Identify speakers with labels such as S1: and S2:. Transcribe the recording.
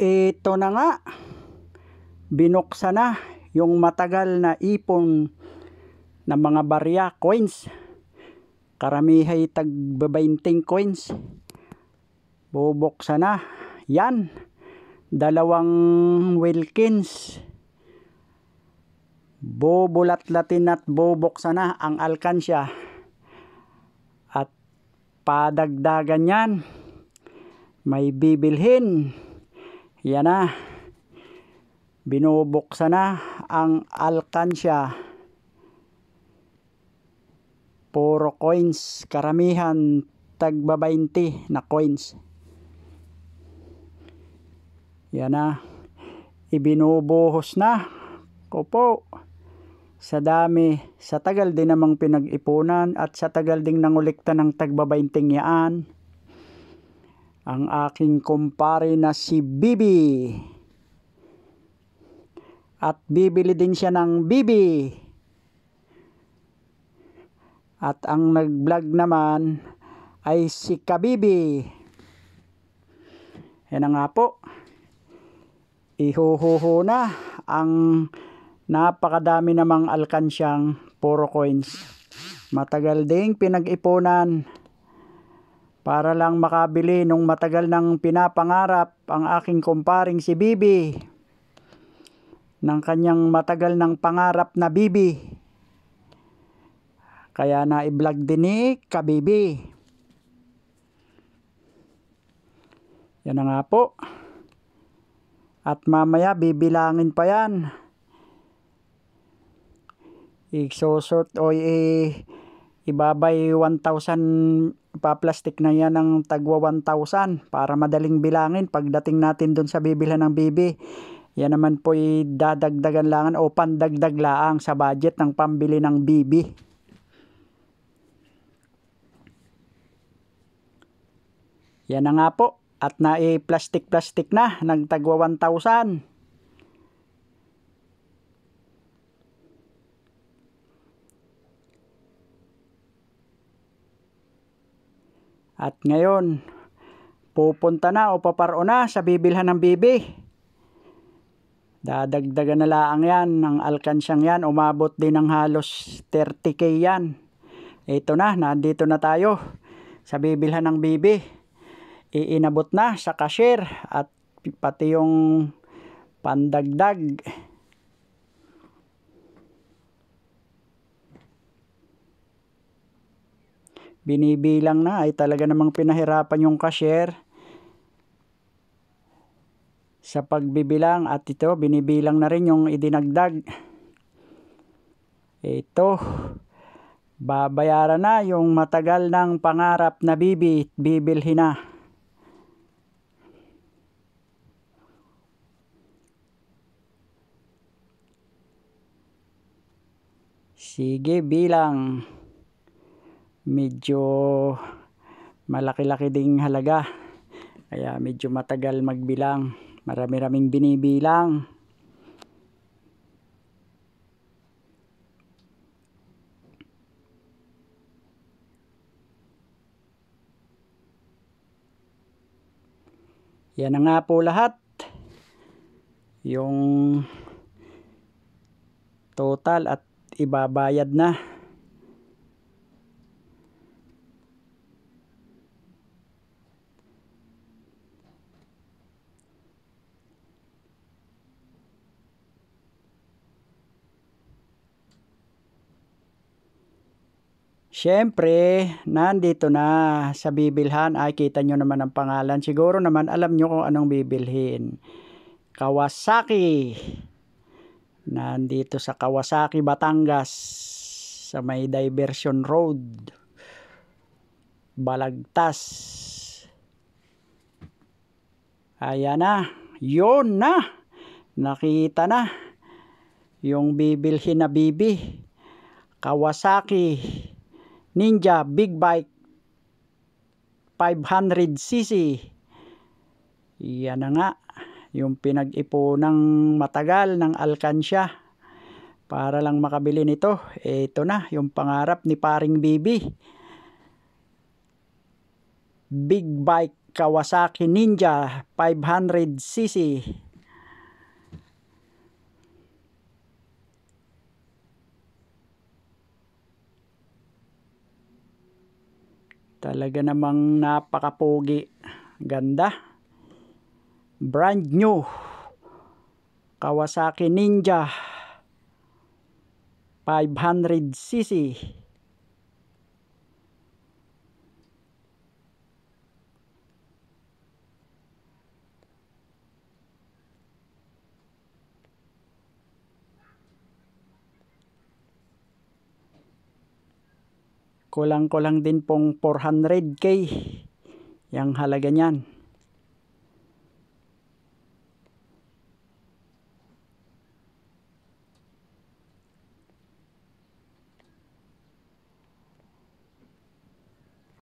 S1: Ito na nga, binuksan na yung matagal na ipon ng mga barya coins. Karamihay tagbabainting coins. Bubuksan na. Yan, dalawang Wilkins. Bubulat-latin at bubuksan na ang alkansya. At padagdagan yan, may bibilhin yan na. Binubuksan na ang alkansya. Puro coins. Karamihan tagba 20 na coins. Yan na. Ibinubuhos na. Opo. Sa dami, sa tagal din namang pinag-ipunan at sa tagal ding nangulikta ng tagba 20 yaan ang aking kumpare na si Bibi. At bibili din siya ng Bibi. At ang nag-vlog naman ay si Kabibi. Yan na nga po. Ihuhuho na ang napakadami namang alkansyang puro coins. Matagal ding pinag-ipunan para lang makabili nung matagal nang pinapangarap ang aking kumparing si Bibi ng kanyang matagal ng pangarap na Bibi. Kaya na i-vlog din ni Kabibi. Yan na nga po. At mamaya bibilangin pa yan. I-sort o i- eh, ibabay 1,000 paplastic na yan ng tagwa 1,000 para madaling bilangin pagdating natin doon sa bibilhan ng bibi. Yan naman po ay dadagdagan langan o pandagdag laang sa budget ng pambili ng bibi. Yan na nga po. At na plastic-plastic na, tagwa 1,000. At ngayon, pupunta na o paparo na sa bibilhan ng bibi. Dadagdagan na laang yan, ng alkansyang yan, umabot din ng halos 30k yan. Ito na, nandito na tayo sa bibilhan ng bibi. Iinabot na sa cashier at pati yung pandagdag binibilang na ay talaga namang pinahirapan yung cashier sa pagbibilang at ito binibilang na rin yung idinagdag ito babayaran na yung matagal ng pangarap na bibit bibilhin na sige bilang medyo malaki-laki ding halaga. Kaya medyo matagal magbilang. Marami-raming binibilang. Yan na nga po lahat. Yung total at ibabayad na. Siyempre, nandito na sa bibilhan ay kita nyo naman ang pangalan. Siguro naman alam nyo kung anong bibilhin. Kawasaki. Nandito sa Kawasaki, Batangas. Sa may diversion road. Balagtas. Ayan na. Yun na. Nakita na. Yung bibilhin na bibi. Kawasaki. Kawasaki. Ninja Big Bike 500cc. Yan na nga, yung pinag-iponang matagal ng alkansya para lang makabili nito. Ito na, yung pangarap ni paring Bibi. Big Bike Kawasaki Ninja 500cc. Talaga namang napakapogi. Ganda. Brand new. Kawasaki Ninja. 500cc. kulang-kulang din pong 400k yung halaga niyan